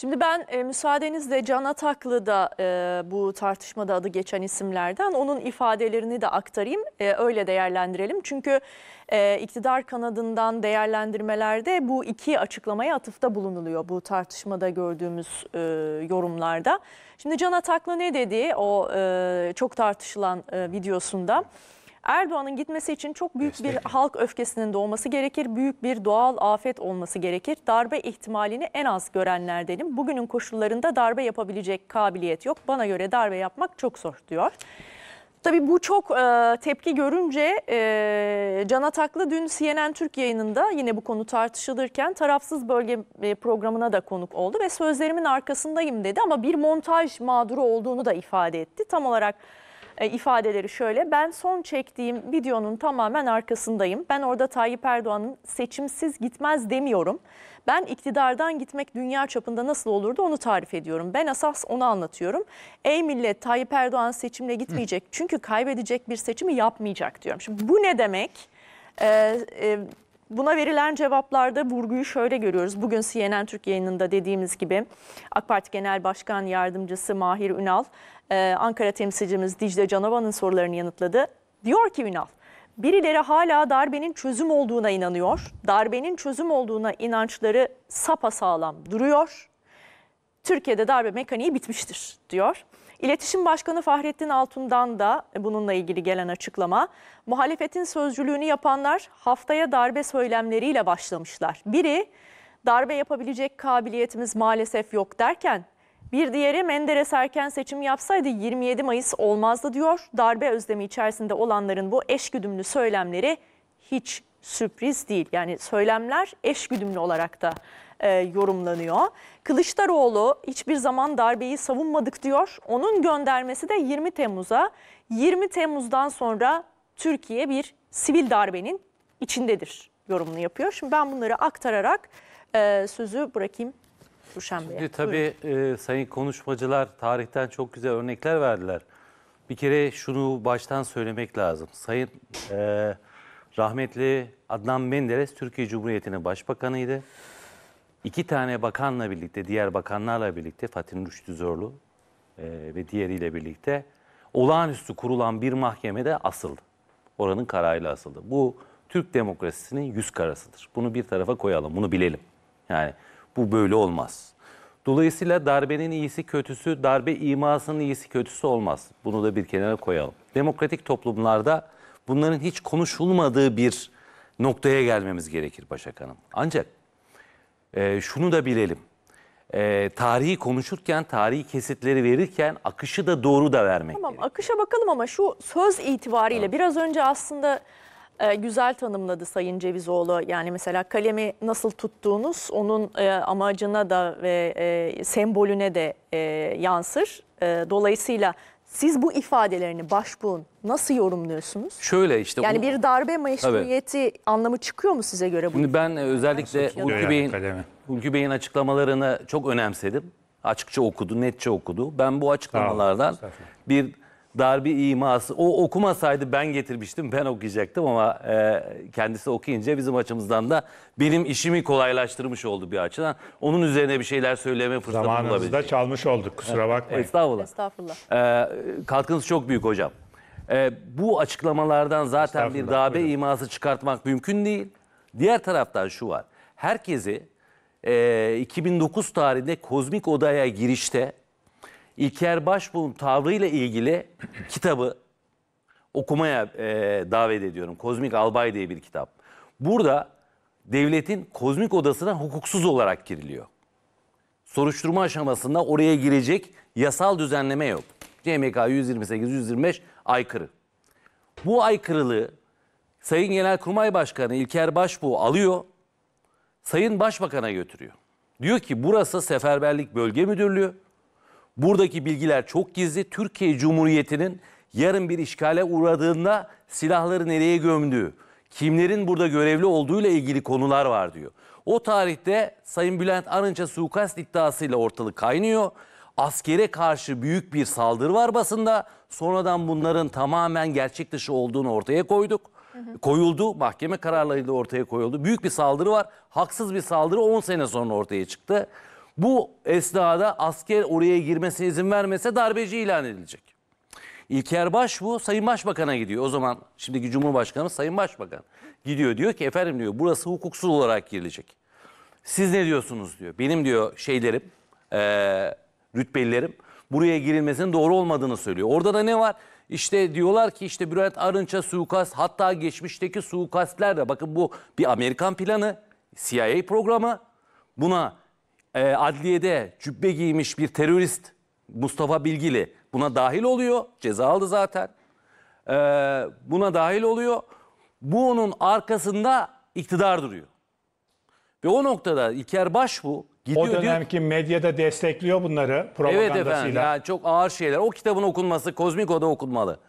Şimdi ben e, müsaadenizle Can Ataklı da e, bu tartışmada adı geçen isimlerden onun ifadelerini de aktarayım e, öyle değerlendirelim. Çünkü e, iktidar kanadından değerlendirmelerde bu iki açıklamaya atıfta bulunuluyor bu tartışmada gördüğümüz e, yorumlarda. Şimdi Can Ataklı ne dedi o e, çok tartışılan e, videosunda? Erdoğan'ın gitmesi için çok büyük Destek. bir halk öfkesinin doğması gerekir. Büyük bir doğal afet olması gerekir. Darbe ihtimalini en az görenlerdenim. Bugünün koşullarında darbe yapabilecek kabiliyet yok. Bana göre darbe yapmak çok zor diyor. Tabii bu çok e, tepki görünce e, Can Ataklı dün CNN Türk yayınında yine bu konu tartışılırken tarafsız bölge e, programına da konuk oldu ve sözlerimin arkasındayım dedi ama bir montaj mağduru olduğunu da ifade etti. Tam olarak e, ifadeleri şöyle. Ben son çektiğim videonun tamamen arkasındayım. Ben orada Tayyip Erdoğan'ın seçimsiz gitmez demiyorum. Ben iktidardan gitmek dünya çapında nasıl olurdu onu tarif ediyorum. Ben asas onu anlatıyorum. Ey millet Tayyip Erdoğan seçimle gitmeyecek. Çünkü kaybedecek bir seçimi yapmayacak diyorum. Şimdi bu ne demek? Ee, e, e Buna verilen cevaplarda vurguyu şöyle görüyoruz. Bugün CNN Türk yayınında dediğimiz gibi AK Parti Genel Başkan Yardımcısı Mahir Ünal, e, Ankara temsilcimiz Dicle Canavan'ın sorularını yanıtladı. Diyor ki Ünal, birileri hala darbenin çözüm olduğuna inanıyor. Darbenin çözüm olduğuna inançları sapasağlam duruyor. Türkiye'de darbe mekaniği bitmiştir diyor. İletişim Başkanı Fahrettin Altun'dan da bununla ilgili gelen açıklama. Muhalefetin sözcülüğünü yapanlar haftaya darbe söylemleriyle başlamışlar. Biri darbe yapabilecek kabiliyetimiz maalesef yok derken bir diğeri Menderes erken seçim yapsaydı 27 Mayıs olmazdı diyor. Darbe özlemi içerisinde olanların bu eşgüdümlü söylemleri hiç sürpriz değil. Yani söylemler eşgüdümlü olarak da e, yorumlanıyor. Kılıçdaroğlu hiçbir zaman darbeyi savunmadık diyor. Onun göndermesi de 20 Temmuz'a. 20 Temmuz'dan sonra Türkiye bir sivil darbenin içindedir yorumunu yapıyor. Şimdi ben bunları aktararak e, sözü bırakayım Ruşen Bey'e. Şimdi tabii e, sayın konuşmacılar tarihten çok güzel örnekler verdiler. Bir kere şunu baştan söylemek lazım. Sayın e, rahmetli Adnan Menderes Türkiye Cumhuriyeti'nin başbakanıydı iki tane bakanla birlikte, diğer bakanlarla birlikte Fatih Rüştü Zorlu e, ve diğeriyle birlikte olağanüstü kurulan bir mahkemede asıldı. Oranın kararıyla asıldı. Bu Türk demokrasisinin yüz karasıdır. Bunu bir tarafa koyalım, bunu bilelim. Yani bu böyle olmaz. Dolayısıyla darbenin iyisi kötüsü, darbe imasının iyisi kötüsü olmaz. Bunu da bir kenara koyalım. Demokratik toplumlarda bunların hiç konuşulmadığı bir noktaya gelmemiz gerekir Başak Hanım. Ancak e, şunu da bilelim. E, tarihi konuşurken, tarihi kesitleri verirken akışı da doğru da vermek Tamam gerekiyor. akışa bakalım ama şu söz itibariyle biraz önce aslında e, güzel tanımladı Sayın Cevizoğlu. Yani mesela kalemi nasıl tuttuğunuz onun e, amacına da ve e, sembolüne de e, yansır. E, dolayısıyla siz bu ifadelerini başbuğun nasıl yorumluyorsunuz? Şöyle işte. Yani onu, bir darbe meşruiyeti evet. anlamı çıkıyor mu size göre? Bu Şimdi ben e, özellikle şey Hulki Bey'in, Hulki Bey'in açıklamalarını çok önemsedim. Açıkça okudu, netçe okudu. Ben bu açıklamalardan bir darbi iması. O okumasaydı ben getirmiştim, ben okuyacaktım ama e, kendisi okuyunca bizim açımızdan da benim işimi kolaylaştırmış oldu bir açıdan. Onun üzerine bir şeyler söyleme fırsatı bulabildik. Zamanınızda çalmış olduk, kusura bakmayın. Estağfurullah. Estağfurullah. Ee, katkınız çok büyük hocam. Ee, bu açıklamalardan zaten bir darbe buyurun. iması çıkartmak mümkün değil. Diğer taraftan şu var. Herkesi e, 2009 tarihinde kozmik odaya girişte İlker Başbuğ'un tavrıyla ilgili kitabı okumaya e, davet ediyorum. Kozmik Albay diye bir kitap. Burada devletin kozmik odasına hukuksuz olarak giriliyor. Soruşturma aşamasında oraya girecek yasal düzenleme yok. CMK 128-125 aykırı. Bu aykırılığı Sayın Genelkurmay Başkanı İlker Başbuğ alıyor, Sayın Başbakan'a götürüyor. Diyor ki burası Seferberlik Bölge Müdürlüğü, Buradaki bilgiler çok gizli. Türkiye Cumhuriyeti'nin yarın bir işgale uğradığında silahları nereye gömdüğü, kimlerin burada görevli olduğuyla ilgili konular var diyor. O tarihte Sayın Bülent Arınç'a suikast iddiasıyla ortalık kaynıyor. Askere karşı büyük bir saldırı var basında. Sonradan bunların tamamen gerçek dışı olduğunu ortaya koyduk. Koyuldu, mahkeme kararlarıyla ortaya koyuldu. Büyük bir saldırı var. Haksız bir saldırı 10 sene sonra ortaya çıktı. Bu esnada asker oraya girmesine izin vermese darbeci ilan edilecek. İlker Başbu Sayın Başbakan'a gidiyor. O zaman şimdiki Cumhurbaşkanı Sayın Başbakan gidiyor diyor ki efendim diyor burası hukuksuz olarak girilecek. Siz ne diyorsunuz diyor. Benim diyor şeylerim e, rütbelilerim buraya girilmesinin doğru olmadığını söylüyor. Orada da ne var? İşte diyorlar ki işte Bülent Arınç'a suikast hatta geçmişteki suikastler de bakın bu bir Amerikan planı CIA programı buna e, adliyede cübbe giymiş bir terörist Mustafa Bilgili buna dahil oluyor. Ceza aldı zaten. E, buna dahil oluyor. Bu onun arkasında iktidar duruyor. Ve o noktada İlker bu gidiyor O dönemki diyor, medyada destekliyor bunları propagandasıyla. Evet efendim yani çok ağır şeyler. O kitabın okunması Kozmiko'da okunmalı.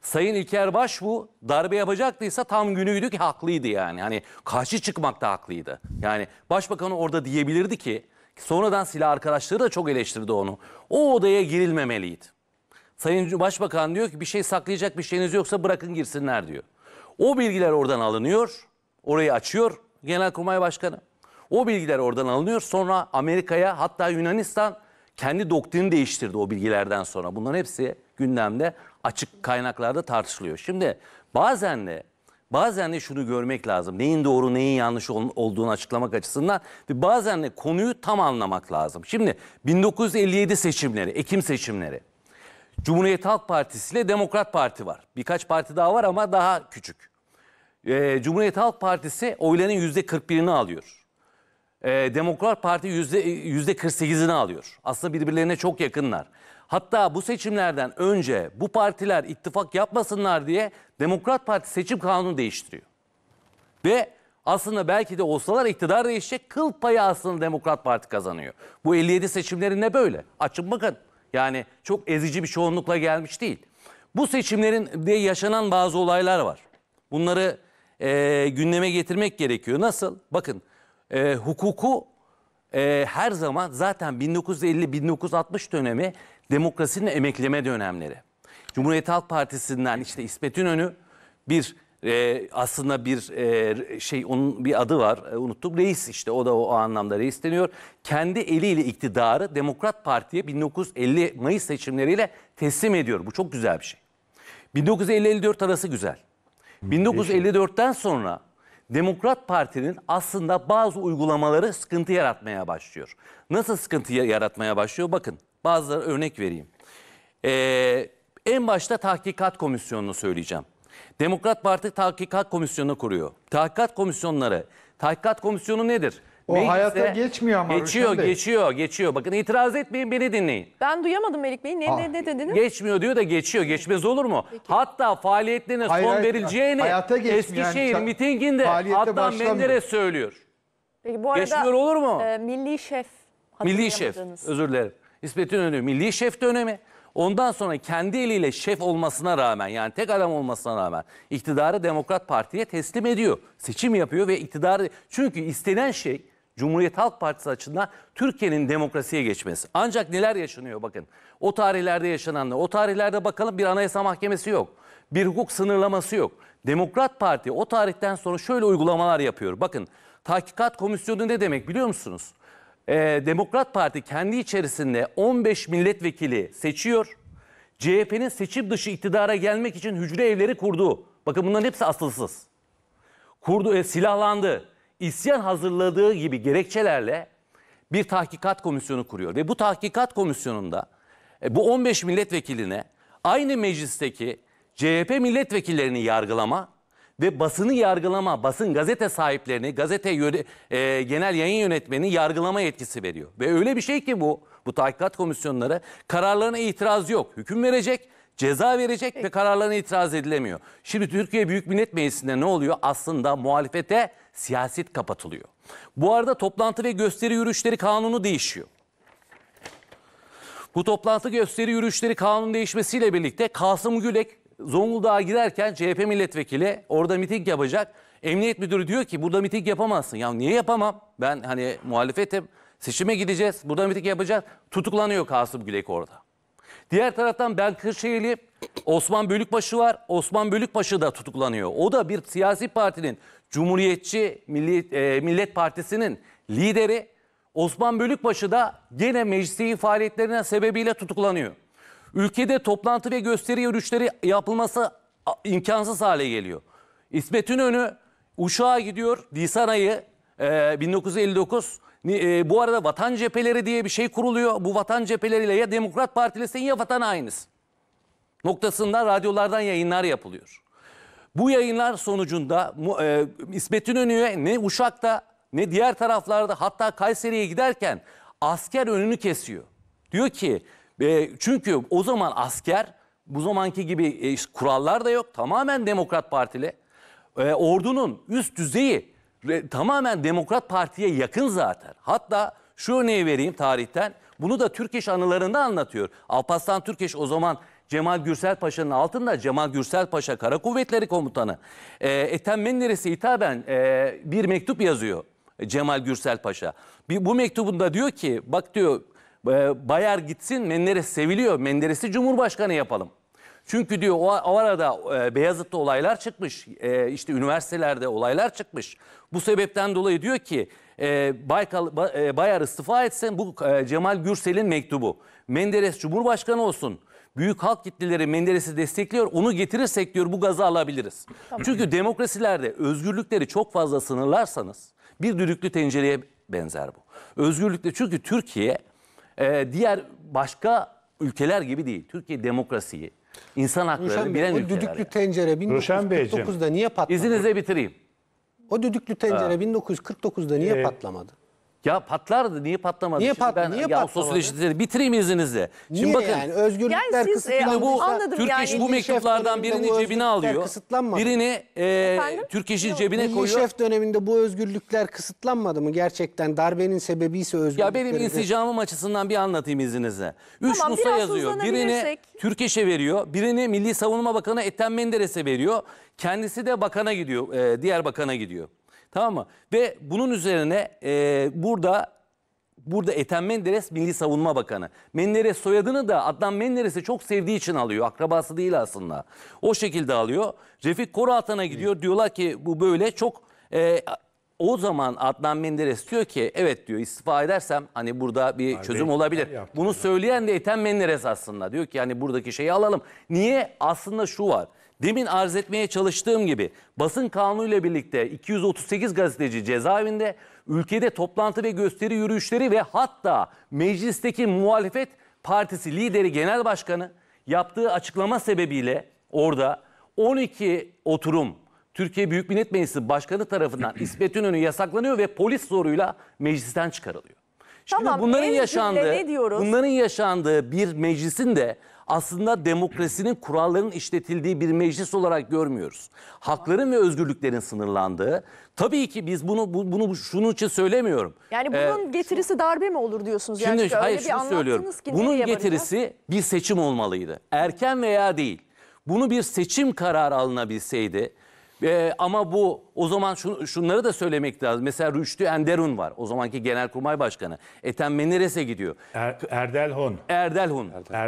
Sayın İlker bu darbe yapacaktıysa tam günüydü ki haklıydı yani. Hani karşı çıkmakta haklıydı. Yani başbakanı orada diyebilirdi ki Sonradan silah arkadaşları da çok eleştirdi onu. O odaya girilmemeliydi. Sayın Başbakan diyor ki bir şey saklayacak bir şeyiniz yoksa bırakın girsinler diyor. O bilgiler oradan alınıyor. Orayı açıyor Genelkurmay Başkanı. O bilgiler oradan alınıyor. Sonra Amerika'ya hatta Yunanistan kendi doktrini değiştirdi o bilgilerden sonra. Bunların hepsi gündemde açık kaynaklarda tartışılıyor. Şimdi bazen de bazen de şunu görmek lazım. Neyin doğru neyin yanlış ol, olduğunu açıklamak açısından ve bazen de konuyu tam anlamak lazım. Şimdi 1957 seçimleri, Ekim seçimleri. Cumhuriyet Halk Partisi ile Demokrat Parti var. Birkaç parti daha var ama daha küçük. Ee, Cumhuriyet Halk Partisi oyların yüzde 41'ini alıyor. Ee, Demokrat Parti yüzde %48'ini alıyor. Aslında birbirlerine çok yakınlar. Hatta bu seçimlerden önce bu partiler ittifak yapmasınlar diye Demokrat Parti seçim kanunu değiştiriyor. Ve aslında belki de olsalar iktidar değişecek kıl payı aslında Demokrat Parti kazanıyor. Bu 57 seçimlerinde böyle. Açın bakın. Yani çok ezici bir çoğunlukla gelmiş değil. Bu seçimlerin de yaşanan bazı olaylar var. Bunları e, gündeme getirmek gerekiyor. Nasıl? Bakın e, hukuku e, her zaman zaten 1950-1960 dönemi demokrasinin emekleme dönemleri. Cumhuriyet Halk Partisi'nden işte İsmet İnönü bir e, aslında bir e, şey onun bir adı var e, unuttum reis işte o da o, o anlamda reis deniyor. Kendi eliyle iktidarı Demokrat Parti'ye 1950 Mayıs seçimleriyle teslim ediyor. Bu çok güzel bir şey. 1954 arası güzel. 1954'ten sonra Demokrat Parti'nin aslında bazı uygulamaları sıkıntı yaratmaya başlıyor. Nasıl sıkıntı yaratmaya başlıyor? Bakın Bazıları örnek vereyim. Ee, en başta tahkikat komisyonunu söyleyeceğim. Demokrat Parti tahkikat komisyonu kuruyor. Tahkikat komisyonları. Tahkikat komisyonu nedir? O Meclise hayata geçmiyor ama. Geçiyor, geçiyor, geçiyor. Bakın itiraz etmeyin, beni dinleyin. Ben duyamadım Melik Bey. Ne, ah, ne, ne dediniz? Geçmiyor diyor da geçiyor. Geçmez olur mu? Peki. Hatta faaliyetlerine Hayır, son verileceğini Eskişehir Yani mitinginde hatta başlamıyor. Menderes söylüyor. Peki bu arada Geçmiyor olur mu? e, milli şef Milli şef, hatırlayamadığınız. özür dilerim. İsmet İnönü milli şef dönemi. Ondan sonra kendi eliyle şef olmasına rağmen yani tek adam olmasına rağmen iktidarı Demokrat Parti'ye teslim ediyor. Seçim yapıyor ve iktidarı çünkü istenen şey Cumhuriyet Halk Partisi açısından Türkiye'nin demokrasiye geçmesi. Ancak neler yaşanıyor bakın. O tarihlerde yaşananlar. O tarihlerde bakalım bir anayasa mahkemesi yok. Bir hukuk sınırlaması yok. Demokrat Parti o tarihten sonra şöyle uygulamalar yapıyor. Bakın tahkikat komisyonu ne demek biliyor musunuz? Ee, Demokrat Parti kendi içerisinde 15 milletvekili seçiyor. CHP'nin seçim dışı iktidara gelmek için hücre evleri kurdu. Bakın bunların hepsi asılsız. Kurdu, e, silahlandı. İsyan hazırladığı gibi gerekçelerle bir tahkikat komisyonu kuruyor. Ve bu tahkikat komisyonunda e, bu 15 milletvekiline aynı meclisteki CHP milletvekillerini yargılama ve basını yargılama, basın gazete sahiplerini, gazete yöne, e, genel yayın yönetmeni yargılama yetkisi veriyor. Ve öyle bir şey ki bu, bu tahkikat komisyonları kararlarına itiraz yok. Hüküm verecek, ceza verecek Peki. ve kararlarına itiraz edilemiyor. Şimdi Türkiye Büyük Millet Meclisi'nde ne oluyor? Aslında muhalefete siyaset kapatılıyor. Bu arada toplantı ve gösteri yürüyüşleri kanunu değişiyor. Bu toplantı gösteri yürüyüşleri kanun değişmesiyle birlikte Kasım Gülek Zonguldak'a giderken CHP milletvekili orada miting yapacak. Emniyet müdürü diyor ki burada miting yapamazsın. Ya niye yapamam? Ben hani muhalefetim. Seçime gideceğiz. Burada miting yapacağız. Tutuklanıyor Kasım Gülek orada. Diğer taraftan Ben Kırşehirli Osman Bölükbaşı var. Osman Bölükbaşı da tutuklanıyor. O da bir siyasi partinin Cumhuriyetçi Millet, e, Millet Partisi'nin lideri Osman Bölükbaşı da gene meclisi faaliyetlerine sebebiyle tutuklanıyor. Ülkede toplantı ve gösteri yürüyüşleri yapılması imkansız hale geliyor. İsmet İnönü Uşak'a gidiyor Nisan ayı e, 1959. E, bu arada vatan cepheleri diye bir şey kuruluyor. Bu vatan cepheleriyle ya Demokrat Partilisin ya vatan aynısı. Noktasında radyolardan yayınlar yapılıyor. Bu yayınlar sonucunda e, İsmet İnönü'ye ne Uşak'ta ne diğer taraflarda hatta Kayseri'ye giderken asker önünü kesiyor. Diyor ki e, çünkü o zaman asker bu zamanki gibi e, kurallar da yok. Tamamen Demokrat Partili. E, ordunun üst düzeyi e, tamamen Demokrat Parti'ye yakın zaten. Hatta şu örneği vereyim tarihten. Bunu da Türkeş anılarında anlatıyor. Alparslan Türkeş o zaman Cemal Gürsel Paşa'nın altında Cemal Gürsel Paşa Kara Kuvvetleri Komutanı. E, Ethem Menderes'e hitaben e, bir mektup yazıyor Cemal Gürsel Paşa. Bir, bu mektubunda diyor ki bak diyor ee, Bayar gitsin Menderes seviliyor. Menderes'i Cumhurbaşkanı yapalım. Çünkü diyor o, o arada e, Beyazıt'ta olaylar çıkmış. E, işte üniversitelerde olaylar çıkmış. Bu sebepten dolayı diyor ki e, Baykal, ba, e, Bayar istifa etsin. Bu e, Cemal Gürsel'in mektubu. Menderes Cumhurbaşkanı olsun. Büyük halk kitleleri Menderes'i destekliyor. Onu getirirsek diyor bu gazı alabiliriz. Tamam. Çünkü demokrasilerde özgürlükleri çok fazla sınırlarsanız bir düdüklü tencereye benzer bu. Özgürlükte çünkü Türkiye e, diğer başka ülkeler gibi değil. Türkiye demokrasiyi, insan haklarını Ruşen bilen Bey, o düdüklü tencere 1949'da niye patlamadı? İzninizle bitireyim. O düdüklü tencere 1949'da niye ee, patlamadı? Ya patlardı. Niye patlamadı? Niye patladı? niye ya patlamadı? sosyolojide bitireyim izninizle. Şimdi niye bakın. yani? Özgürlükler yani siz, kısıtlandı. E, bu, anladım Türk yani. iş bu mektuplardan birini bu cebine alıyor. Birini e, Türk işi cebine koyuyor. Milli şef döneminde bu özgürlükler kısıtlanmadı mı? Gerçekten darbenin sebebi ise özgürlükler. Ya benim insicamım açısından bir anlatayım izninizle. Üç tamam, Musa yazıyor. Birini Türk işe veriyor. Birini Milli Savunma Bakanı Ethem Menderes'e veriyor. Kendisi de bakana gidiyor. E, diğer bakana gidiyor. Tamam mı? Ve bunun üzerine e, burada burada Ethem Menderes Milli Savunma Bakanı. Menderes soyadını da Adnan Menderes'i çok sevdiği için alıyor. Akrabası değil aslında. O şekilde alıyor. Refik Koratan'a gidiyor. Diyorlar ki bu böyle çok e, o zaman Adnan Menderes diyor ki evet diyor istifa edersem hani burada bir Abi, çözüm olabilir. Bunu söyleyen de Ethem Menderes aslında. Diyor ki yani buradaki şeyi alalım. Niye? Aslında şu var. Demin arz etmeye çalıştığım gibi basın kanunuyla birlikte 238 gazeteci cezaevinde ülkede toplantı ve gösteri yürüyüşleri ve hatta meclisteki muhalefet partisi lideri genel başkanı yaptığı açıklama sebebiyle orada 12 oturum Türkiye Büyük Millet Meclisi Başkanı tarafından İsmet İnönü yasaklanıyor ve polis zoruyla meclisten çıkarılıyor. Şimdi tamam, bunların yaşandığı, bunların yaşandığı bir meclisin de aslında demokrasinin kuralların işletildiği bir meclis olarak görmüyoruz. Hakların ve özgürlüklerin sınırlandığı. Tabii ki biz bunu bu, bunu şunun için söylemiyorum. Yani bunun ee, getirisi darbe mi olur diyorsunuz? Şimdi yani hayır şunu söylüyorum. Ki bunun getirisi varacağız? bir seçim olmalıydı. Erken veya değil. Bunu bir seçim kararı alınabilseydi ee, ama bu o zaman şun, şunları da söylemek lazım. Mesela Rüştü Enderun var. O zamanki Genelkurmay Başkanı. Ethem Menderes'e gidiyor. Er, Erdel Hon. Erdel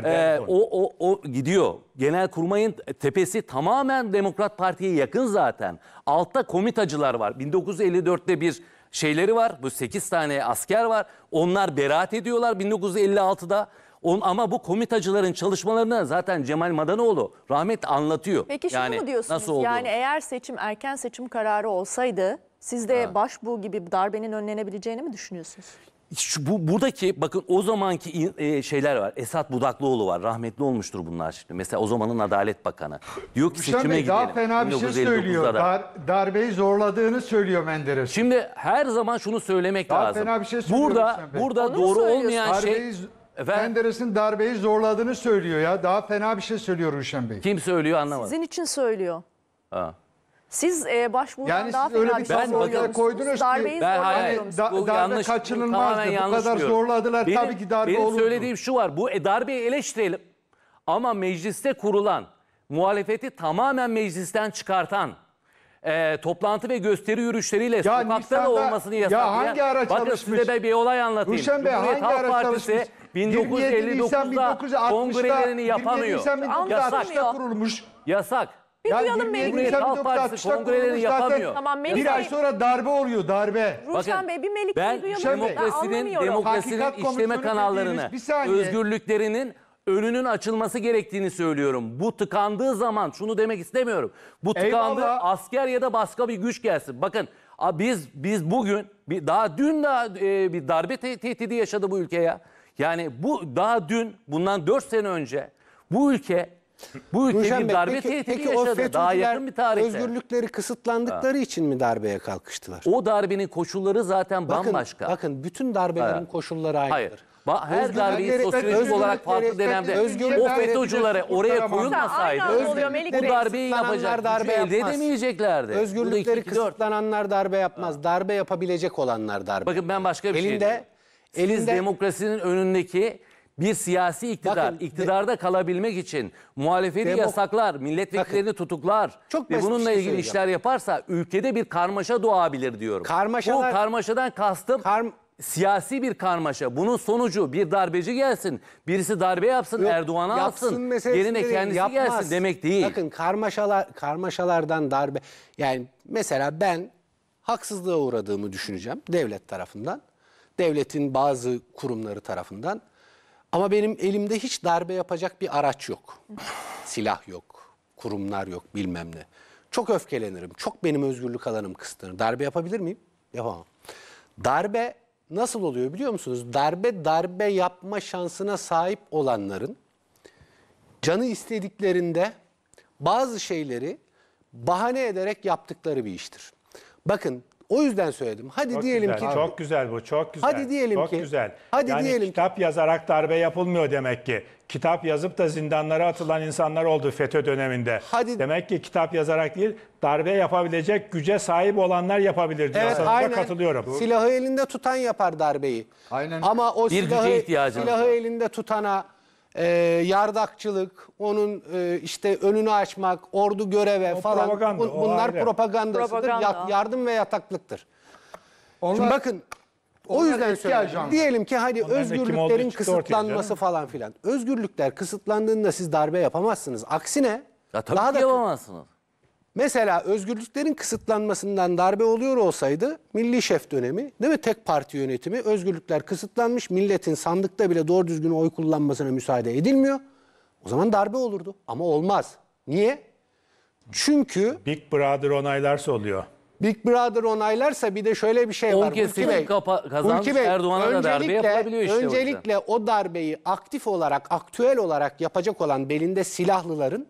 Ee, o, o, o gidiyor. Genelkurmay'ın tepesi tamamen Demokrat Parti'ye yakın zaten. Altta komitacılar var. 1954'te bir şeyleri var. Bu 8 tane asker var. Onlar beraat ediyorlar 1956'da. On, ama bu komitacıların çalışmalarını zaten Cemal Madanoğlu rahmet anlatıyor. Peki şunu yani, mu diyorsunuz? Nasıl oldu? Yani eğer seçim erken seçim kararı olsaydı siz de ha. gibi darbenin önlenebileceğini mi düşünüyorsunuz? Şu, bu, buradaki bakın o zamanki e, şeyler var. Esat Budaklıoğlu var. Rahmetli olmuştur bunlar şimdi. mesela o zamanın Adalet Bakanı. Diyor ki Hüseyin seçime Bey, gidelim. Daha fena bir şey söylüyor. Dar, darbeyi zorladığını söylüyor Menderes. Şimdi her zaman şunu söylemek daha lazım. Fena bir şey burada burada doğru olmayan şey darbeyi, şey Efendim? Menderes'in darbeyi zorladığını söylüyor ya. Daha fena bir şey söylüyor Rüşen Bey. Kim söylüyor anlamadım. Sizin için söylüyor. Ha. Siz e, başvurudan yani daha siz öyle fena bir şey, şey ben, koydunuz ki ben, hayır, hani, da, bu darbe kaçınılmazdı. Bu kadar zorladılar benim, tabii ki darbe benim olurdu. Benim söylediğim şu var bu e, darbeyi eleştirelim ama mecliste kurulan muhalefeti tamamen meclisten çıkartan e, toplantı ve gösteri yürüyüşleriyle ya sokakta da olmasını yasaklayan. Ya hangi araç Bakın çalışmış? size bir olay anlatayım. Rüşen Bey hangi araç Partisi, çalışmış? Nisan 1959'da 1959'da kongrelerini yapamıyor. Nisan kurulmuş. Yasak. Bir duyalım Melih Bey. Halk Partisi kongrelerini yapamıyor. Tamam, Melih bir Bey. ay sonra darbe oluyor darbe. Ruşen Bey bir Melik ben duyalım. Ben demokrasinin, demokrasinin işleme kanallarını, özgürlüklerinin önünün açılması gerektiğini söylüyorum. Bu tıkandığı zaman şunu demek istemiyorum. Bu tıkandı Eyvallah. asker ya da başka bir güç gelsin. Bakın biz biz bugün daha dün daha e, bir darbe te- tehdidi yaşadı bu ülkeye. ya. Yani bu daha dün bundan 4 sene önce bu ülke bu ülke Gülşen bir Bey, darbe peki- tehdidi peki yaşadı. Daha yakın bir tarihte. özgürlükleri kısıtlandıkları için mi darbeye kalkıştılar? O darbenin koşulları zaten Bakın, bambaşka. bakın bütün darbelerin Ha. koşulları aynıdır. Hayır. Ba- her darbeyi Özgürlükleri- sosyolojik olarak farklı dönemde o FETÖ'cülere oraya koyulmasaydı bu Bey. darbeyi yapacak darbe darbe elde edemeyeceklerdi. Özgürlükleri iki- kısıtlananlar darbe yapmaz. Darbe yapabilecek olanlar darbe. Bakın ben başka bir şey Elinde Eliz Sizin de- önündeki bir siyasi iktidar, Bakın, de- iktidarda kalabilmek için muhalefeti Demok- yasaklar, milletvekillerini tutuklar Çok ve bununla şey ilgili işler yaparsa ülkede bir karmaşa doğabilir diyorum. Karmaşalar- Bu karmaşadan kastım Karm- siyasi bir karmaşa. Bunun sonucu bir darbeci gelsin, birisi darbe yapsın, Yok, Erdoğan'a alsın, yerine kendisi yapmaz. gelsin demek değil. Bakın karmaşalar karmaşalardan darbe yani mesela ben haksızlığa uğradığımı düşüneceğim devlet tarafından devletin bazı kurumları tarafından. Ama benim elimde hiç darbe yapacak bir araç yok. Silah yok, kurumlar yok bilmem ne. Çok öfkelenirim, çok benim özgürlük alanım kısıtlanır. Darbe yapabilir miyim? Yapamam. Darbe nasıl oluyor biliyor musunuz? Darbe darbe yapma şansına sahip olanların canı istediklerinde bazı şeyleri bahane ederek yaptıkları bir iştir. Bakın o yüzden söyledim. Hadi çok diyelim güzel, ki çok güzel bu. Çok güzel. Hadi diyelim çok ki güzel. Hadi yani diyelim kitap ki, yazarak darbe yapılmıyor demek ki. Kitap yazıp da zindanlara atılan insanlar oldu FETÖ döneminde. Hadi demek ki kitap yazarak değil, darbe yapabilecek güce sahip olanlar yapabilir diyor. Evet, aynen. katılıyorum. Silahı elinde tutan yapar darbeyi. Aynen. Ama o bir silahı, silahı elinde tutana e, yardakçılık, onun e, işte önünü açmak, ordu göreve O falan propaganda, o bunlar ayrı. propagandasıdır, Propaganda. ya- yardım ve yataklıktır. Şimdi bakın o yüzden söylüyorum. Diyelim ki hadi Onların özgürlüklerin kısıtlanması falan filan. Özgürlükler kısıtlandığında siz darbe yapamazsınız. Aksine Ya tabii daha da yapamazsınız. Mesela özgürlüklerin kısıtlanmasından darbe oluyor olsaydı milli şef dönemi değil mi tek parti yönetimi özgürlükler kısıtlanmış milletin sandıkta bile doğru düzgün oy kullanmasına müsaade edilmiyor. O zaman darbe olurdu ama olmaz. Niye? Çünkü Big Brother onaylarsa oluyor. Big Brother onaylarsa bir de şöyle bir şey 10 var. 10 kez Bey, kazanmış Bey, Erdoğan'a da darbe yapılabiliyor işte. Öncelikle orada. o darbeyi aktif olarak, aktüel olarak yapacak olan belinde silahlıların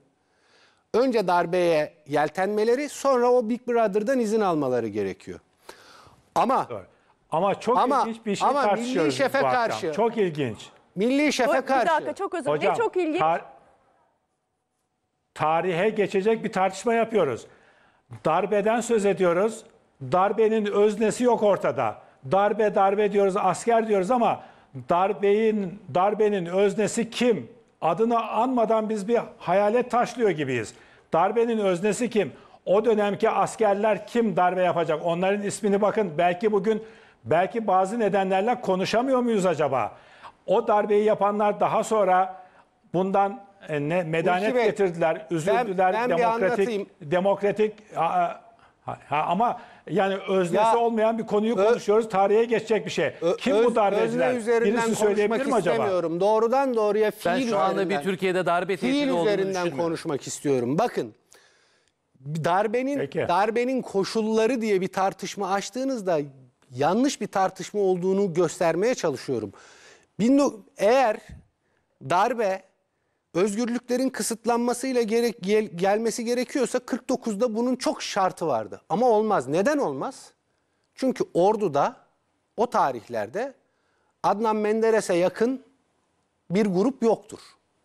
önce darbeye yeltenmeleri sonra o Big Brother'dan izin almaları gerekiyor. Ama Doğru. ama çok ama, ilginç bir şey ama tartışıyoruz. Milli Şef'e karşı. Çok ilginç. Milli Şef'e karşı. Bir dakika çok özür dilerim. Ne çok ilginç? Tar tarihe geçecek bir tartışma yapıyoruz. Darbeden söz ediyoruz. Darbenin öznesi yok ortada. Darbe darbe diyoruz, asker diyoruz ama darbenin darbenin öznesi kim? Adını anmadan biz bir hayalet taşlıyor gibiyiz. Darbenin öznesi kim? O dönemki askerler kim darbe yapacak? Onların ismini bakın. Belki bugün belki bazı nedenlerle konuşamıyor muyuz acaba? O darbeyi yapanlar daha sonra bundan e, ne medanet Bey, getirdiler, üzüldüler, ben, ben demokratik demokratik ha, ha, ama yani öznesi ya, olmayan bir konuyu ö, konuşuyoruz. Tarihe geçecek bir şey. Ö, Kim öz, bu darbeciler? Özne üzerinden Birisi söyleyebilir mi acaba? Doğrudan doğruya fiil üzerinden ben şu anda bir Türkiye'de darbe fiil üzerinden konuşmak istiyorum. Bakın darbenin Peki. darbenin koşulları diye bir tartışma açtığınızda yanlış bir tartışma olduğunu göstermeye çalışıyorum. Eğer darbe özgürlüklerin kısıtlanmasıyla gerek, gel, gelmesi gerekiyorsa 49'da bunun çok şartı vardı. Ama olmaz. Neden olmaz? Çünkü orduda o tarihlerde Adnan Menderes'e yakın bir grup yoktur.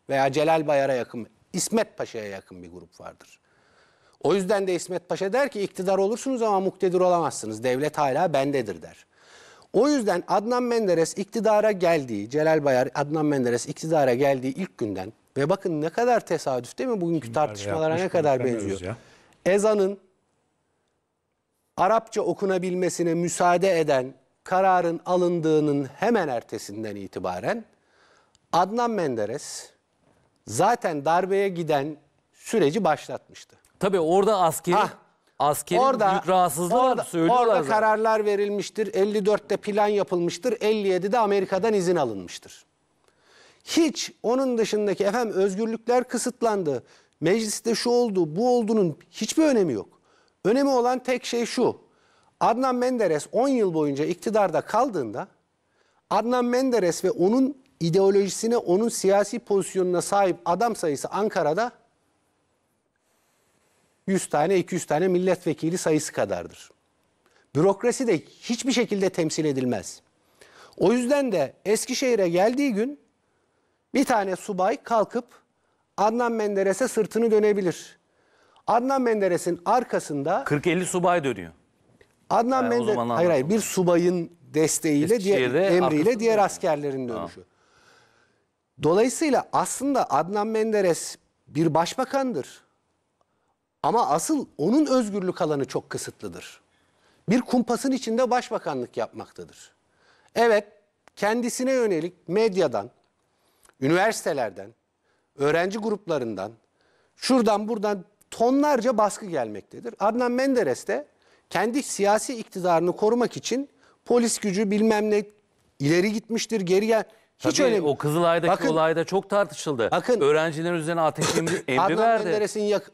Veya Celal Bayar'a yakın, İsmet Paşa'ya yakın bir grup vardır. O yüzden de İsmet Paşa der ki iktidar olursunuz ama muktedir olamazsınız. Devlet hala bendedir der. O yüzden Adnan Menderes iktidara geldiği, Celal Bayar Adnan Menderes iktidara geldiği ilk günden ve bakın ne kadar tesadüf değil mi? Bugünkü Kimler tartışmalara ne kadar benziyor. Ya. Ezanın Arapça okunabilmesine müsaade eden kararın alındığının hemen ertesinden itibaren Adnan Menderes zaten darbeye giden süreci başlatmıştı. Tabii orada askeri ah, askerin orada, büyük rahatsızlığı orada, var söylüyorlar. Orada zaten. kararlar verilmiştir. 54'te plan yapılmıştır. 57'de Amerika'dan izin alınmıştır. Hiç onun dışındaki efendim özgürlükler kısıtlandı. Mecliste şu oldu, bu olduğunun hiçbir önemi yok. Önemi olan tek şey şu. Adnan Menderes 10 yıl boyunca iktidarda kaldığında Adnan Menderes ve onun ideolojisine, onun siyasi pozisyonuna sahip adam sayısı Ankara'da 100 tane, 200 tane milletvekili sayısı kadardır. Bürokrasi de hiçbir şekilde temsil edilmez. O yüzden de Eskişehir'e geldiği gün bir tane subay kalkıp Adnan Menderes'e sırtını dönebilir. Adnan Menderes'in arkasında 40-50 subay dönüyor. Adnan Yani Menderes zamanlar hayır hayır bir subayın desteğiyle diğer emriyle diğer askerlerin dönüşü. Dolayısıyla aslında Adnan Menderes bir başbakandır. Ama asıl onun özgürlük alanı çok kısıtlıdır. Bir kumpasın içinde başbakanlık yapmaktadır. Evet, kendisine yönelik medyadan, üniversitelerden, öğrenci gruplarından, şuradan buradan tonlarca baskı gelmektedir. Adnan Menderes de kendi siyasi iktidarını korumak için polis gücü bilmem ne ileri gitmiştir, geri gel. Hiç Tabii önemli. o Kızılay'daki bakın, olayda çok tartışıldı. Bakın, Öğrencilerin üzerine ateş emri, emri Adnan verdi. Menderes'in yak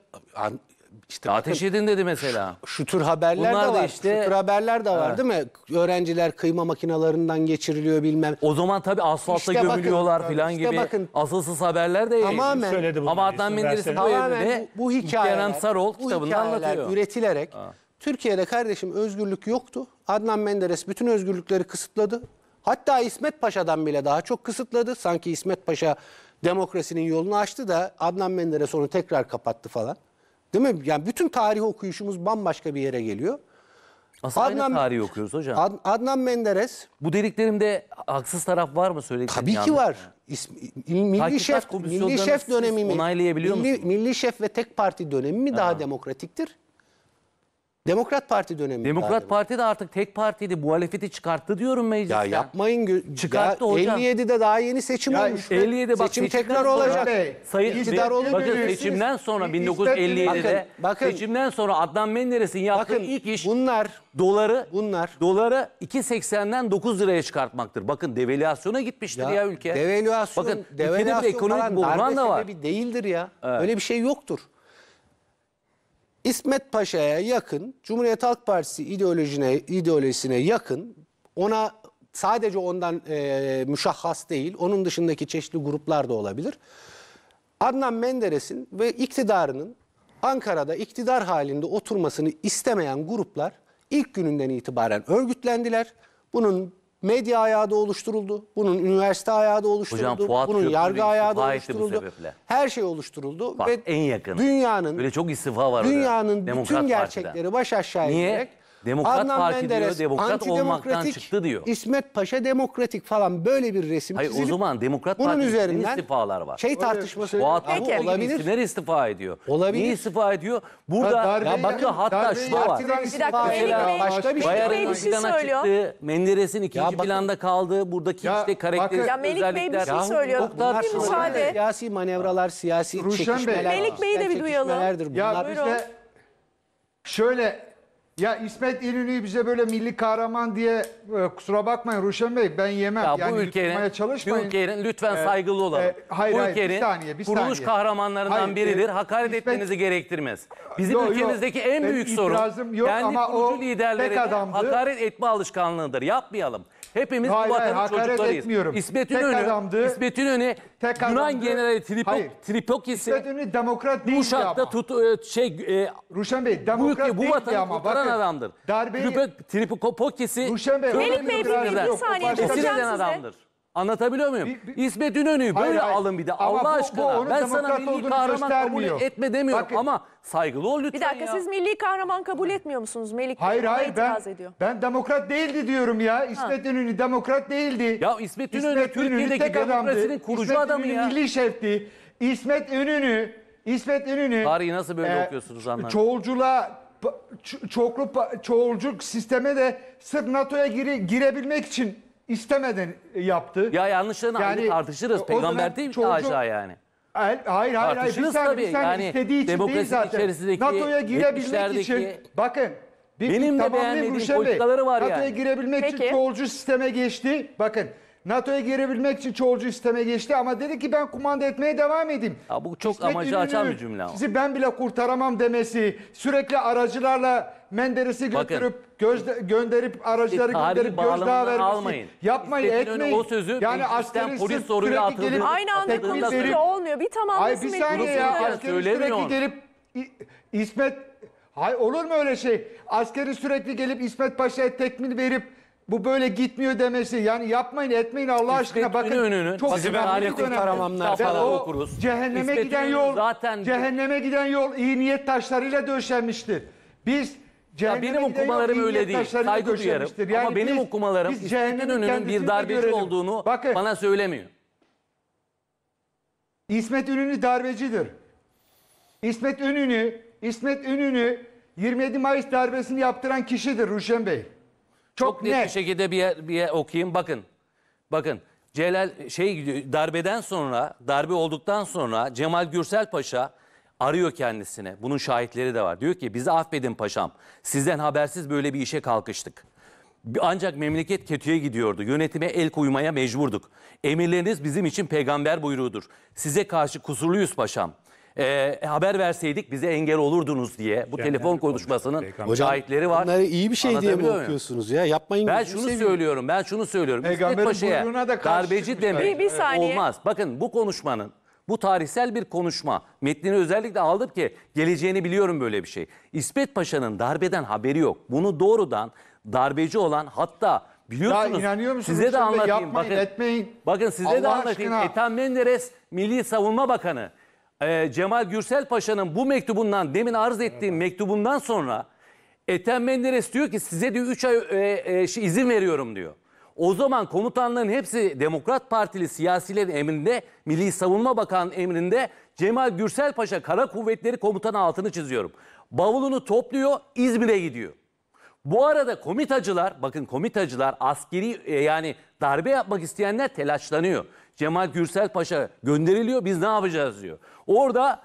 işte ateş edin dedi mesela. Şu tür haberler Bunlar de da var. Işte, şu tür haberler de var evet. değil mi? Öğrenciler kıyma makinalarından geçiriliyor bilmem. O zaman tabii asfaltta işte gömülüyorlar bakın, falan işte gibi. Bakın. Asılsız haberler de tamamen, söyledi bunu. Ama Adnan Menderes'in bu evinde bu, bu hikayeler, Kerem Sarol kitabında anlatıyor. üretilerek ha. Türkiye'de kardeşim özgürlük yoktu. Adnan Menderes bütün özgürlükleri kısıtladı. Hatta İsmet Paşa'dan bile daha çok kısıtladı. Sanki İsmet Paşa demokrasinin yolunu açtı da Adnan Menderes onu tekrar kapattı falan. Değil mi? Yani bütün tarih okuyuşumuz bambaşka bir yere geliyor. Aslında Adnan, aynı tarihi okuyoruz hocam. Ad, Adnan Menderes. Bu dediklerimde haksız taraf var mı söylediklerim? Tabii ki var. İsmi, milli şef, milli şef dönemi mi? Onaylayabiliyor milli, musunuz? Milli şef ve tek parti dönemi mi daha ha. demokratiktir? Demokrat Parti döneminde. Demokrat Parti de artık tek partiydi. Muhalefeti çıkarttı diyorum meclisten. Ya yapmayın. Çıkarttı ya, hocam. 57'de daha yeni seçim ya, olmuştu. 57 bak seçim tekrar sonra, olacak. Bey, Sayın iktidar olur. Bakın seçimden sonra 1957'de bakın, bakın, seçimden sonra Adnan Menderes'in yaptığı bakın, ilk iş bunlar doları bunlar doları 2.80'den 9 liraya çıkartmaktır. Bakın devalüasyona gitmiştir ya, ya ülke. Devalüasyon, bakın devalüasyon ekonomik buhran da var. değildir ya. Evet. Öyle bir şey yoktur. İsmet Paşa'ya yakın, Cumhuriyet Halk Partisi ideolojine, ideolojisine yakın, ona sadece ondan e, müşahhas değil, onun dışındaki çeşitli gruplar da olabilir. Adnan Menderes'in ve iktidarının Ankara'da iktidar halinde oturmasını istemeyen gruplar ilk gününden itibaren örgütlendiler. Bunun medya ayağı da oluşturuldu. Bunun üniversite ayağı da oluşturuldu. Hocam, Fuat bunun Köprülü yargı ayağı da oluşturuldu. Her şey oluşturuldu Bak, ve en yakın. dünyanın Böyle çok istifa var dünyanın bütün gerçekleri baş aşağı Niye? inerek Demokrat Adnan Parti Menderes, diyor, demokrat olmaktan çıktı diyor. İsmet Paşa demokratik falan böyle bir resim Hayır o zaman Demokrat bunun Partisi'nin istifalar var. şey tartışması şey Fuat olabilir. isimler istifa ediyor. Olabilir. Niye istifa ediyor? Burada ya bakın hatta şu da var. Bir dakika, Melih eden Bey, başka bir şey. Bayar'ın bir şey plana söylüyor. çıktığı, Menderes'in ikinci bakın- planda kaldı. buradaki Ya işte bakın- karakteristik Ya Melih Bey bir şey söylüyor. Çok daha- Bunlar Bir müsaade. siyasi manevralar, siyasi Ruşen çekişmeler. Melik Bey'i de bir duyalım. Ya Bunlar, şöyle ya İsmet İnönü'yü bize böyle milli kahraman diye e, kusura bakmayın Ruşen Bey ben yemem. Ya yani bu ülkenin, Bu ülkenin lütfen ee, saygılı olalım. E, hayır, bu ülkenin hayır, bir saniye, bir kuruluş kahramanlarından hayır, e, biridir. E, Hakaret İsmet, etmenizi gerektirmez. Bizim yo, ülkemizdeki yo, en büyük sorun yok kendi ama kurucu liderlerine hakaret etme alışkanlığıdır. Yapmayalım. Hepimiz hayır, bu vatanın hayır, çocuklarıyız. Etmiyorum. İsmet İnönü, adamdı, İsmet İnönü tek Yunan Generali Tripok, hayır, Tripokis'i İsmet İnönü demokrat değil Ruşat'ta tut, e, şey, e, Ruşen Bey demokrat değil bu vatanı ama kurtaran bakın, adamdır. Darbeyi, Tripokis'i Ruşen Bey, Melik Bey bir, bir saniye esir eden adamdır. Anlatabiliyor muyum? Bir, bir, İsmet İnönü'yü böyle hayır. alın bir de ama Allah bu, aşkına. Bu ben sana milli kahraman kabul etme demiyorum Bakın, ama saygılı ol lütfen Bir dakika ya. siz milli kahraman kabul etmiyor musunuz? Melik hayır hayır ben, ediyor. ben demokrat değildi diyorum ya. İsmet ha. İnönü demokrat değildi. Ya İsmet İnönü, İsmet İnönü Türkiye'deki tek demokrasinin adamdı. kurucu İsmet adamı İnönü ya. milli şefti. İsmet İnönü, İsmet İnönü. Tarihi nasıl böyle e, okuyorsunuz anlamda? Çoğulculuğa çoklu çoğulculuk sisteme de sırf NATO'ya gire, girebilmek için istemeden yaptı. Ya yanlışlarını yani, tartışırız. Peygamber değil çocuğu, aşağı yani. El, hayır hayır hayır. Bir tane, bir yani, istediği için değil zaten. NATO'ya girebilmek için bakın bir, benim de beğenmediğim politikaları var NATO'ya yani. NATO'ya girebilmek Peki. için çoğulcu sisteme geçti. Bakın NATO'ya girebilmek için çoğulcu sisteme geçti ama dedi ki ben kumanda etmeye devam edeyim. Ya bu çok İsmet amacı İnönü, açan bir cümle ama. Sizi ben bile kurtaramam demesi, sürekli aracılarla Menderes'i götürüp gözde, gönderip aracıları tarihi gönderip gözdağı bağlamından vermesi. almayın. Yapmayın İsmet'in etmeyin. o sözü meclisten askerin polis sırf atıldı. gelip Aynı anda tekbir verip- olmuyor. Bir Ay bir tamamlasın saniye ya bekliyoruz. askerin sürekli gelip İsmet hay olur mu öyle şey? Askeri sürekli gelip İsmet Paşa'ya tekmin verip bu böyle gitmiyor demesi. Yani yapmayın etmeyin Allah aşkına bakın. İnönü'nün çok Sizi ben önemli bir dönem. kurtaramamlar falan okuruz. Cehenneme İsmet giden yol zaten- cehenneme giden yol iyi niyet taşlarıyla döşenmiştir. Biz ya benim okumalarım öyle değil. Saygı duyarım. Yani Ama benim biz, okumalarım biz İsmet'in bir darbeci görelim. olduğunu Bakın, bana söylemiyor. İsmet Ünlü darbecidir. İsmet Ünlü, İsmet Ünlü 27 Mayıs darbesini yaptıran kişidir Ruşen Bey. Çok, Çok net, net bir şekilde bir yer, bir yer okuyayım. Bakın. Bakın. Celal şey darbeden sonra, darbe olduktan sonra Cemal Gürsel Paşa arıyor kendisine. Bunun şahitleri de var. Diyor ki bizi affedin paşam. Sizden habersiz böyle bir işe kalkıştık. Ancak memleket kötüye gidiyordu. Yönetime el koymaya mecburduk. Emirleriniz bizim için peygamber buyruğudur. Size karşı kusurluyuz paşam. Ee, haber verseydik bize engel olurdunuz diye bu yani telefon yani, konuşmasının şahitleri var. Bunları iyi bir şey diye mi okuyorsunuz ya? Yapmayın. Ben şunu seveyim. söylüyorum. Ben şunu söylüyorum. Peygamberin buyruğuna da karşı demek bir, bir saniye. olmaz. Bakın bu konuşmanın bu tarihsel bir konuşma. Metnini özellikle aldım ki geleceğini biliyorum böyle bir şey. İsmet Paşa'nın darbeden haberi yok. Bunu doğrudan darbeci olan hatta biliyorsunuz ya inanıyor musunuz size de anlatayım. Yapmayın, bakın, etmeyin. bakın size Allah de anlatayım. Aşkına. Ethem Menderes Milli Savunma Bakanı e, Cemal Gürsel Paşa'nın bu mektubundan demin arz ettiğim evet. mektubundan sonra Ethem Menderes diyor ki size diyor 3 ay e, e, şey, izin veriyorum diyor. O zaman komutanların hepsi Demokrat Partili siyasilerin emrinde, Milli Savunma Bakanı'nın emrinde Cemal Gürsel Paşa Kara Kuvvetleri Komutanı altını çiziyorum. Bavulunu topluyor, İzmir'e gidiyor. Bu arada komitacılar, bakın komitacılar askeri e, yani darbe yapmak isteyenler telaşlanıyor. Cemal Gürsel Paşa gönderiliyor biz ne yapacağız diyor. Orada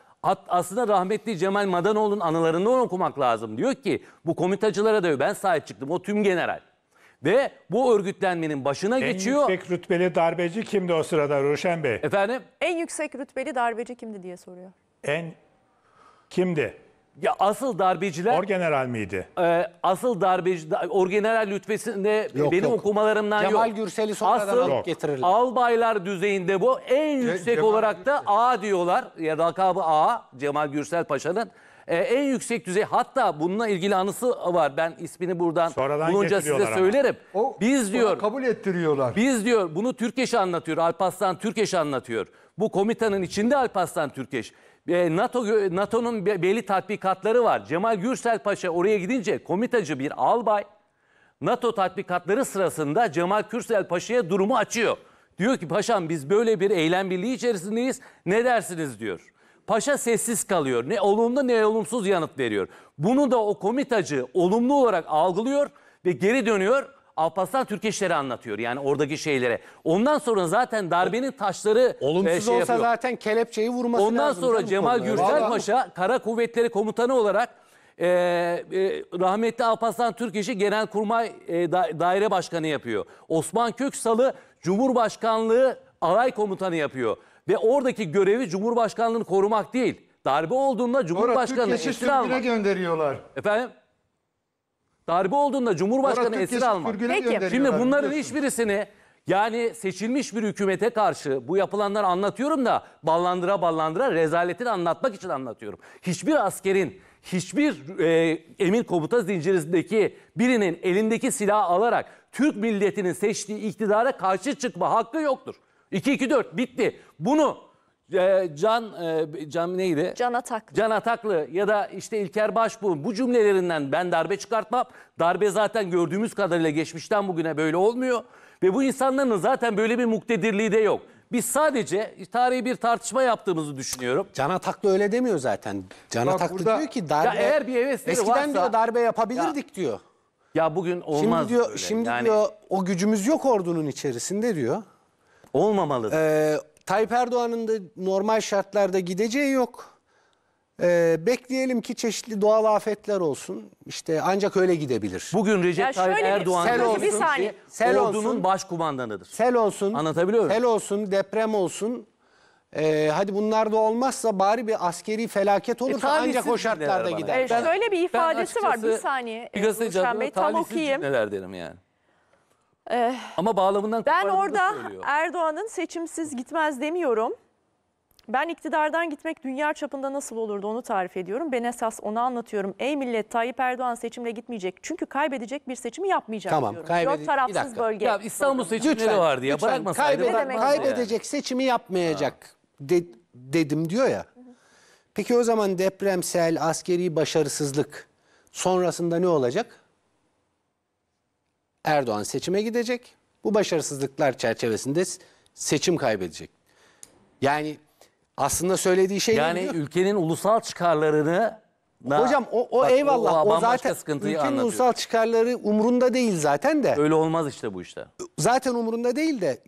aslında rahmetli Cemal Madanoğlu'nun anılarını okumak lazım. Diyor ki bu komitacılara diyor ben sahip çıktım o tüm general ve bu örgütlenmenin başına en geçiyor. En yüksek rütbeli darbeci kimdi o sırada Ruşen Bey? Efendim? En yüksek rütbeli darbeci kimdi diye soruyor. En kimdi? Ya asıl darbeciler... Orgeneral miydi? E, asıl darbeci, orgeneral lütfesinde yok, benim yok. okumalarımdan Cemal yok. Cemal Gürsel'i sonradan asıl alıp getirirler. albaylar düzeyinde bu en yüksek Ce olarak Cemal olarak da A diyorlar. Ya lakabı A, Cemal Gürsel Paşa'nın. Ee, en yüksek düzey hatta bununla ilgili anısı var. Ben ismini buradan Sonradan bulunca size söylerim. O, biz diyor kabul ettiriyorlar. Biz diyor bunu Türkeş anlatıyor. Alparslan Türkeş anlatıyor. Bu komitanın içinde Alparslan Türkeş. Ee, NATO NATO'nun belli tatbikatları var. Cemal Gürsel Paşa oraya gidince komitacı bir albay NATO tatbikatları sırasında Cemal Gürsel Paşa'ya durumu açıyor. Diyor ki paşam biz böyle bir eylem birliği içerisindeyiz ne dersiniz diyor. Paşa sessiz kalıyor. Ne olumlu ne olumsuz yanıt veriyor. Bunu da o komitacı olumlu olarak algılıyor ve geri dönüyor. Alparslan Türkeşleri anlatıyor yani oradaki şeylere. Ondan sonra zaten darbenin taşları e, Olumsuz e, şey olsa yapıyor. zaten kelepçeyi vurması Ondan lazım. Ondan sonra Cemal Gürsel Paşa Kara Kuvvetleri Komutanı olarak e, e, rahmetli Alparslan Türkeş'i Genelkurmay e, da, Daire Başkanı yapıyor. Osman Köksal'ı Cumhurbaşkanlığı Alay Komutanı yapıyor. Ve oradaki görevi Cumhurbaşkanlığını korumak değil. Darbe olduğunda Cumhurbaşkanı esir almak. gönderiyorlar. Efendim? Darbe olduğunda Cumhurbaşkanı esir almak. Peki. Şimdi bunların biliyorsun. hiçbirisini yani seçilmiş bir hükümete karşı bu yapılanları anlatıyorum da ballandıra ballandıra rezaletini anlatmak için anlatıyorum. Hiçbir askerin, hiçbir e, emir komuta zincirindeki birinin elindeki silahı alarak Türk milletinin seçtiği iktidara karşı çıkma hakkı yoktur. 2-2-4 bitti. Bunu e, Can e, Can neydi? Can Ataklı. Can Ataklı ya da işte İlker Başbuğ bu cümlelerinden ben darbe çıkartmam. Darbe zaten gördüğümüz kadarıyla geçmişten bugüne böyle olmuyor. Ve bu insanların zaten böyle bir muktedirliği de yok. Biz sadece tarihi bir tartışma yaptığımızı düşünüyorum. Can Ataklı öyle demiyor zaten. Can Bak Ataklı burada, diyor ki darbe... Ya eğer bir eskiden varsa... diyor darbe yapabilirdik ya, diyor. Ya bugün olmaz. Şimdi diyor, böyle. şimdi yani, diyor o gücümüz yok ordunun içerisinde diyor. Olmamalı. Ee, Tayyip Erdoğan'ın da normal şartlarda gideceği yok. Ee, bekleyelim ki çeşitli doğal afetler olsun. İşte ancak öyle gidebilir. Bugün Recep Ya Tayyip Erdoğan Sel olsun, bir sel olsun. başkumandanıdır. Sel olsun. Anlatabiliyor muyum? Sel olsun, deprem olsun. Ee, hadi bunlar da olmazsa bari bir askeri felaket olursa e, talihsiz ancak o şartlarda gider. E, şöyle bir ifadesi var bir saniye. Bir gazeteci adına tam talihsiz okuyayım. cümleler derim yani. Ee, Ama bağlamından Ben orada Erdoğan'ın seçimsiz gitmez demiyorum. Ben iktidardan gitmek dünya çapında nasıl olurdu onu tarif ediyorum. Ben esas onu anlatıyorum. Ey millet Tayyip Erdoğan seçimle gitmeyecek. Çünkü kaybedecek bir seçimi yapmayacak tamam, diyorum. Kaybede- Bir tarafsız dakika. bölge. Ya İstanbul seçimleri lütfen, vardı ya. lütfen Bırakmasaydı. kaybeden- bırakmazdı yani. kaybedecek seçimi yapmayacak de- dedim diyor ya. Peki o zaman depremsel, askeri başarısızlık sonrasında ne olacak? Erdoğan seçime gidecek. Bu başarısızlıklar çerçevesinde seçim kaybedecek. Yani aslında söylediği şey yani ne ülkenin ulusal çıkarlarını Hocam o, o bak, eyvallah o, o, o zaten ülkenin anlatıyor. ulusal çıkarları umurunda değil zaten de. Öyle olmaz işte bu işte. Zaten umurunda değil de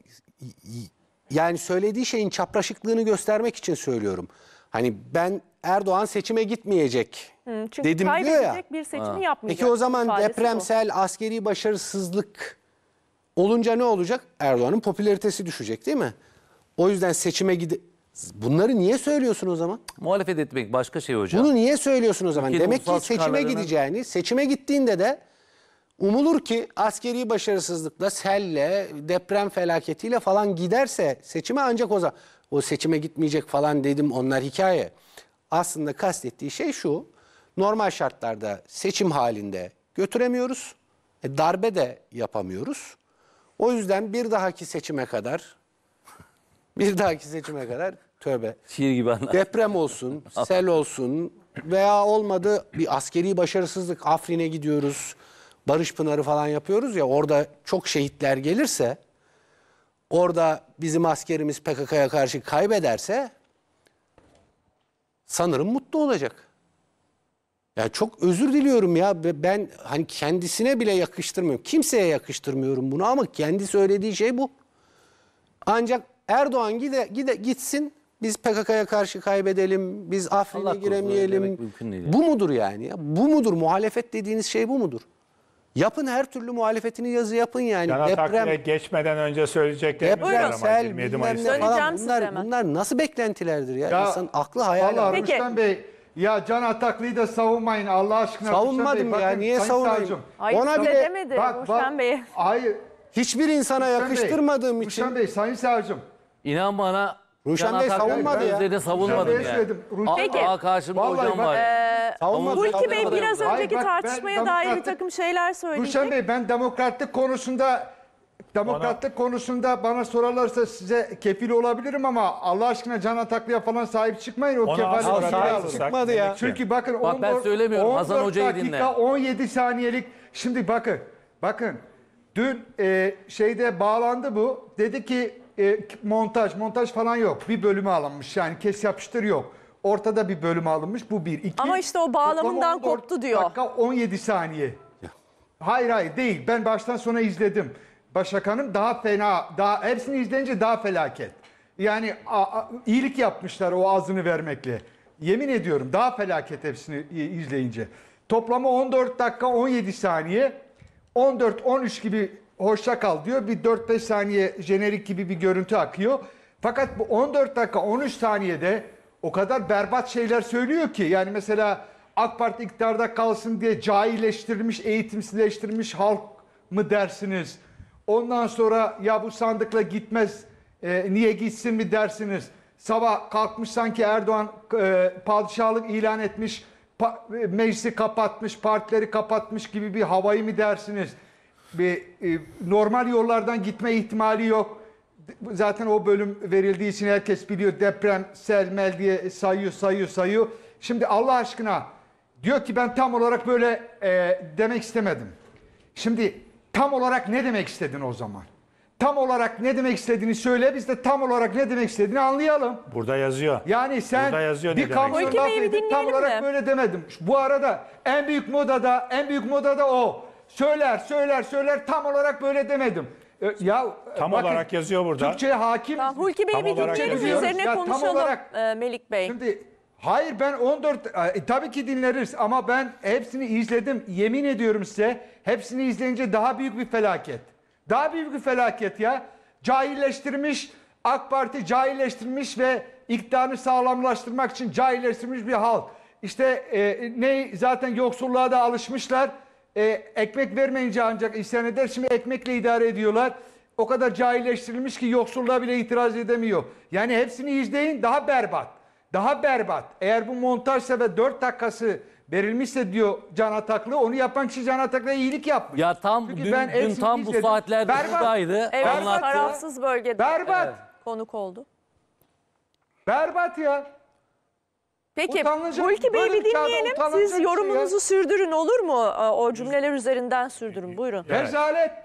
yani söylediği şeyin çapraşıklığını göstermek için söylüyorum. Hani ben Erdoğan seçime gitmeyecek Hı, dedim diyor ya. kaybedecek bir seçimi Ha. yapmayacak. Peki o zaman ifadesi bu. askeri başarısızlık olunca ne olacak? Erdoğan'ın popülaritesi düşecek değil mi? O yüzden seçime gide... Bunları niye söylüyorsun o zaman? Muhalefet etmek başka şey hocam. Bunu niye söylüyorsun o zaman? Ülkenin Demek ki seçime çıkarlarını- gideceğini, seçime gittiğinde de umulur ki askeri başarısızlıkla, selle, deprem felaketiyle falan giderse seçime ancak o zaman o seçime gitmeyecek falan dedim onlar hikaye. Aslında kastettiği şey şu. Normal şartlarda seçim halinde götüremiyoruz. E, darbe de yapamıyoruz. O yüzden bir dahaki seçime kadar bir dahaki seçime kadar tövbe. Şiir gibi anlat. Deprem olsun, sel olsun veya olmadı bir askeri başarısızlık Afrin'e gidiyoruz. Barış Pınarı falan yapıyoruz ya orada çok şehitler gelirse orada bizim askerimiz PKK'ya karşı kaybederse sanırım mutlu olacak. Ya çok özür diliyorum ya ben hani kendisine bile yakıştırmıyorum. Kimseye yakıştırmıyorum bunu ama kendi söylediği şey bu. Ancak Erdoğan gide, gide gitsin biz PKK'ya karşı kaybedelim, biz Afrin'e giremeyelim. Bu mudur yani? Ya? Bu mudur? Muhalefet dediğiniz şey bu mudur? Yapın her türlü muhalefetini yazı yapın yani. Cana deprem geçmeden önce söyleyeceklerimiz var ama sel, 27 Mayıs'ta. Falan. Bunlar, bunlar nasıl beklentilerdir ya? ya İnsanın aklı hayal. Allah Rüstem Bey ya Can Ataklı'yı da savunmayın Allah aşkına. Savunmadım Bey, ya bakın, niye savunayım? Hayır, Ona bile demedi bak, Rüstem bak, Bey. Hayır. Hiçbir insana Rüstem yakıştırmadığım Bey, için. Rüstem Bey Sayın Savcım. İnan bana Ruşen Bey savunmadı ben ya. Ben savunmadım ya. Yani. Peki. Aa, karşımda Vallahi hocam bak, var. E, ee, savunmadı. Hulki Bey biraz önceki Hayır, tartışmaya dair bir takım şeyler söyleyecek. Ruşen Bey ben demokratlık konusunda Demokratlık bana... konusunda bana sorarlarsa size kefil olabilirim ama Allah aşkına Can Ataklı'ya falan sahip çıkmayın. O kefali sahip çıkmadı ya. Çünkü bakın Bak, 14, ben söylemiyorum. 14 Hasan Hoca'yı dakika dinle. 17 saniyelik şimdi bakın bakın dün e, şeyde bağlandı bu dedi ki e, montaj, montaj falan yok. Bir bölümü alınmış yani kes yapıştır yok. Ortada bir bölüm alınmış bu bir. iki. Ama işte o bağlamından koptu diyor. Dakika 17 saniye. Hayır hayır değil. Ben baştan sona izledim. Başak Hanım daha fena, daha hepsini izleyince daha felaket. Yani a, a, iyilik yapmışlar o ağzını vermekle. Yemin ediyorum daha felaket hepsini izleyince. Toplamı 14 dakika 17 saniye. 14-13 gibi hoşça kal diyor. Bir 4-5 saniye jenerik gibi bir görüntü akıyor. Fakat bu 14 dakika 13 saniyede o kadar berbat şeyler söylüyor ki yani mesela AK Parti iktidarda kalsın diye cahilleştirmiş, eğitimsizleştirmiş halk mı dersiniz? Ondan sonra ya bu sandıkla gitmez, e, niye gitsin mi dersiniz? Sabah kalkmış sanki Erdoğan e, padişahlık ilan etmiş, pa, e, meclisi kapatmış, partileri kapatmış gibi bir havayı mı dersiniz? ve e, normal yollardan gitme ihtimali yok. Zaten o bölüm verildiği için herkes biliyor deprem, sel, mel diye sayıyor, sayıyor, sayıyor. Şimdi Allah aşkına diyor ki ben tam olarak böyle e, demek istemedim. Şimdi tam olarak ne demek istedin o zaman? Tam olarak ne demek istediğini söyle biz de tam olarak ne demek istediğini anlayalım. Burada yazıyor. Yani sen Burada yazıyor bir kamuoyu laf edip tam olarak böyle demedim. Bu arada en büyük moda da en büyük moda da o söyler söyler söyler tam olarak böyle demedim. E, ya e, Tam bakın, olarak yazıyor burada. Türkçe hakim. Tamam, Hulki Bey Tam bir olarak üzerine Ya tam konuşalım olarak- e, Melik Bey. Şimdi hayır ben 14 e, tabii ki dinleriz ama ben hepsini izledim. Yemin ediyorum size hepsini izleyince daha büyük bir felaket. Daha büyük bir felaket ya. Cahilleştirmiş AK Parti cahilleştirmiş ve iktidarını sağlamlaştırmak için cahilleştirmiş bir halk. İşte e, ne zaten yoksulluğa da alışmışlar e, ekmek vermeyince ancak isyan eder. Şimdi ekmekle idare ediyorlar. O kadar cahilleştirilmiş ki yoksulluğa bile itiraz edemiyor. Yani hepsini izleyin daha berbat. Daha berbat. Eğer bu montajsa ve 4 dakikası verilmişse diyor Can Ataklı onu yapan kişi Can Ataklı'ya iyilik yapmış. Ya tam Çünkü dün, ben dün tam izledim. bu saatlerde berbat. buradaydı. Evet tarafsız bölgede berbat. Evet. konuk oldu. Berbat ya. Peki Utanılacak Hulki Bey'i bir dinleyelim. Siz yorumunuzu ya. sürdürün olur mu? O cümleler üzerinden sürdürün. Buyurun. Rezalet.